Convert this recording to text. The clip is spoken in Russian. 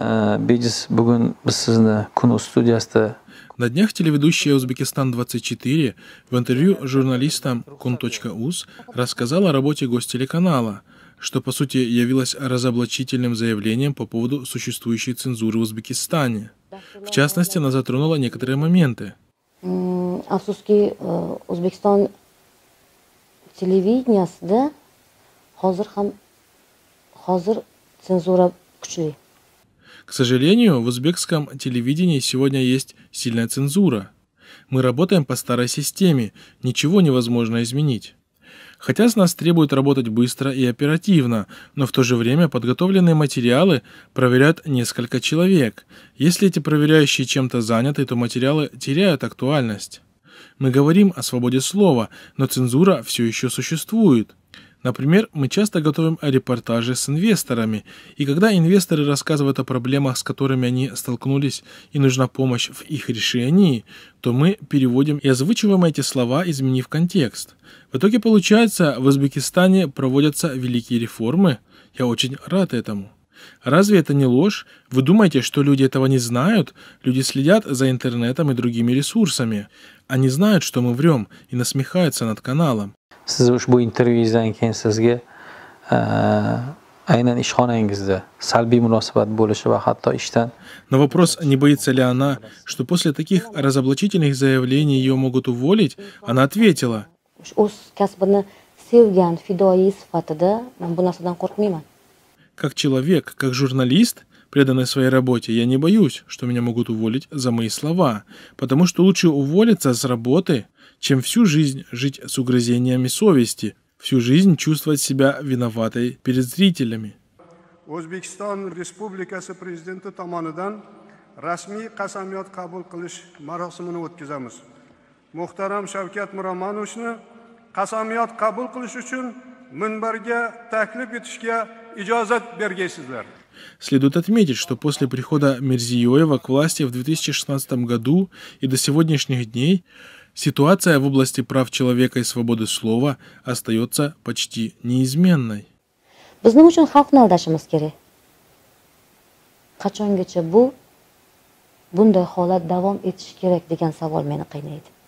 Э, Бейдис бүгін біз сізді күн на днях телеведущая «Узбекистан-24» в интервью журналистам kun.uz рассказала о работе гостелеканала, что, по сути, явилось разоблачительным заявлением по поводу существующей цензуры в Узбекистане. В частности, она затронула некоторые моменты. Афсуски, э, Узбекистан телевидение телевидениясында hozir хам, hozir цензура kuchli к сожалению, в узбекском телевидении сегодня есть сильная цензура. Мы работаем по старой системе, ничего невозможно изменить. Хотя с нас требуют работать быстро и оперативно, но в то же время подготовленные материалы проверяют несколько человек. Если эти проверяющие чем-то заняты, то материалы теряют актуальность. Мы говорим о свободе слова, но цензура все еще существует. Например, мы часто готовим репортажи с инвесторами, и когда инвесторы рассказывают о проблемах, с которыми они столкнулись, и нужна помощь в их решении, то мы переводим и озвучиваем эти слова, изменив контекст. В итоге получается, в Узбекистане проводятся великие реформы. Я очень рад этому. Разве это не ложь? Вы думаете, что люди этого не знают? Люди следят за интернетом и другими ресурсами. Они знают, что мы врем, и насмехаются над каналом siz ushbu intervyungizdan keyin sizga aynan ishxonangizda salbiy munosabat bo'lishi va hatto ishdan на вопрос не боится ли она что после таких разоблачительных заявлений ее могут уволить она ответила o'z kasbini sevgan fidoyi sifatida men bu narsadan qo'rqmayman как человек как журналист преданный своей работе, я не боюсь, что меня могут уволить за мои слова, потому что лучше уволиться с работы, чем всю жизнь жить с угрызениями совести, всю жизнь чувствовать себя виноватой перед зрителями. O'zbekiston Respublikasi Prezidenti tomonidan rasmiy qasamyod qabul qilish marosimini o'tkazamiz. Muhtaram Shavkat Miromonovichni qasamyod qabul qilish uchun minbarga taklif etishga ijozat bergaysizlar. Следует отметить, что после прихода Мерзиёева к власти в 2016 году и до сегодняшних дней ситуация в области прав человека и свободы слова остается почти неизменной. Біздің үшін халқын алдашымыз керек. Қачангаcha bu bunday holat davom etishi kerak degan savol meni qiynaydi.